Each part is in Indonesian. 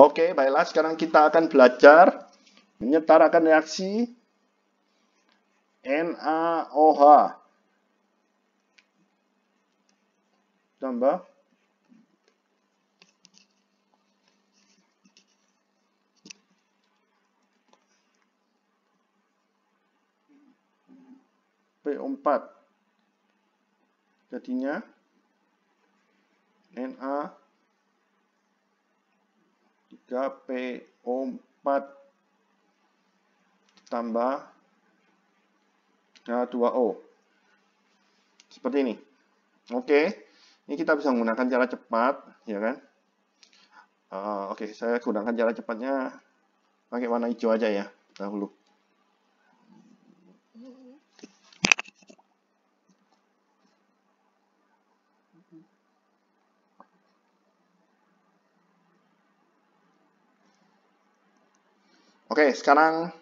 Oke, baiklah. Sekarang kita akan belajar menyetarakan reaksi NaOH. Tambah. PO4 jadinya NaOH KPO4 ditambah H2O. Seperti ini. Oke, ini kita bisa menggunakan cara cepat, ya kan? Uh, Oke, okay, saya gunakan cara cepatnya pakai warna hijau aja ya, dahulu. Oke, sekarang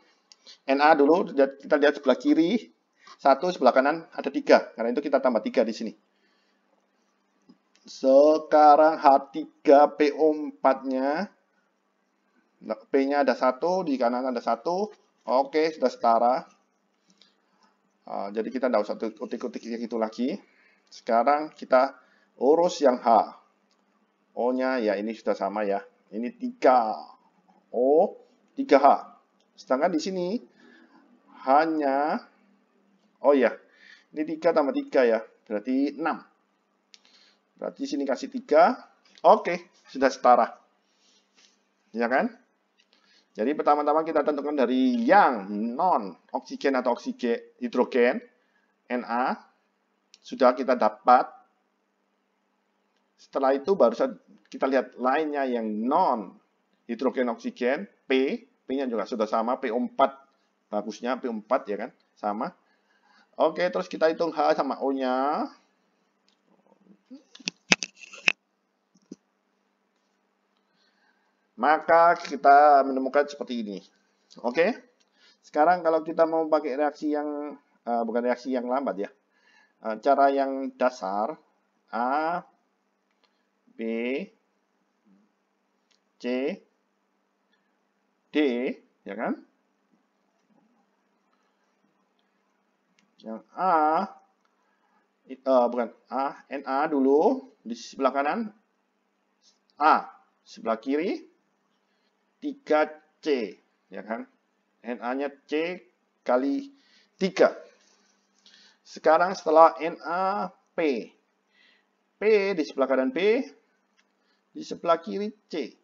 NA dulu, kita lihat sebelah kiri, satu sebelah kanan ada tiga, karena itu kita tambah tiga di sini. Sekarang H3 PO4-nya, nah, P-nya ada satu, di kanan ada satu, oke, sudah setara. Ah, jadi kita tidak usah utik-utik yang itu lagi. Sekarang kita urus yang H. O-nya ya ini sudah sama ya. Ini tiga O, 3H. Sedangkan di sini hanya, oh ya, ini 3 tambah 3 ya, berarti 6. Berarti sini kasih 3, oke, sudah setara. Ya kan? Jadi pertama-tama kita tentukan dari yang non-oksigen atau oksigen hidrogen, Na, sudah kita dapat. Setelah itu baru kita lihat lainnya yang non hidrogen oksigen P, P-nya juga sudah sama p 4 bagusnya P4 ya kan, sama. Oke, terus kita hitung H sama O-nya. Maka kita menemukan seperti ini. Oke. Sekarang kalau kita mau pakai reaksi yang uh, bukan reaksi yang lambat ya. Eh, cara yang dasar A B C D, ya kan? Yang A, uh, bukan A, NA dulu, di sebelah kanan, A, sebelah kiri, 3C, ya kan? NA-nya C kali 3. Sekarang setelah NA, P. P di sebelah kanan P, di sebelah kiri C.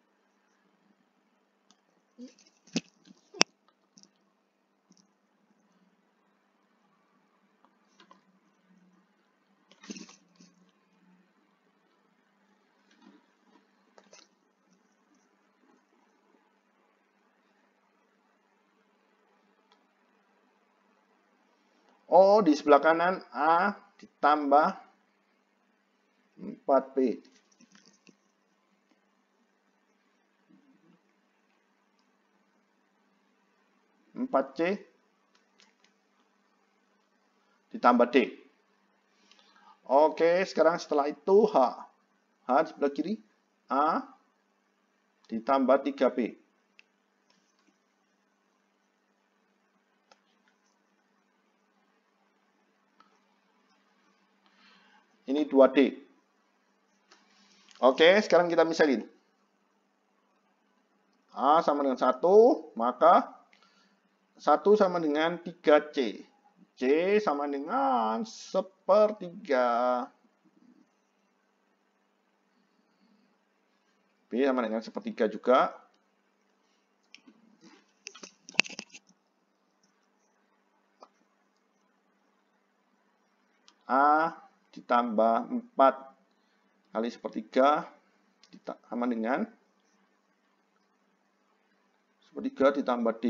O di sebelah kanan A ditambah 4P. Empat C ditambah D. Oke, sekarang setelah itu H. H di sebelah kiri, A ditambah 3B. Ini 2D. Oke, sekarang kita misalin. A sama dengan 1, maka 1 sama dengan 3C. C sama dengan 1 3. B sama dengan 1 3 juga. A ditambah 4 kali sepertiga sama dengan sepertiga ditambah D.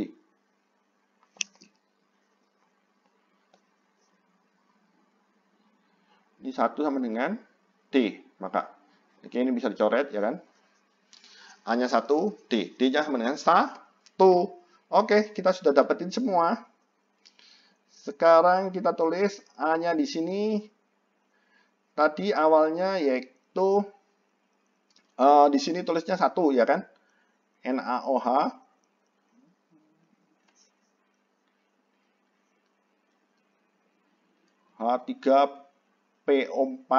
Ini 1 sama dengan D. Maka Oke, ini bisa dicoret ya kan. Hanya satu D. D-nya sama dengan satu. Oke, kita sudah dapetin semua. Sekarang kita tulis A-nya di sini, tadi awalnya yaitu uh, di sini tulisnya satu ya kan NaOH H3PO4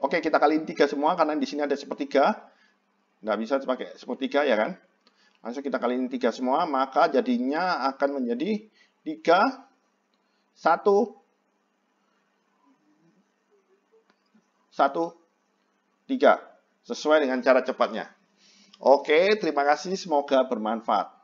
Oke, kita kaliin tiga semua karena di sini ada sepertiga. Nggak bisa pakai sepertiga ya kan. Langsung kita kaliin tiga semua, maka jadinya akan menjadi tiga satu satu tiga Sesuai dengan cara cepatnya. Oke, terima kasih. Semoga bermanfaat.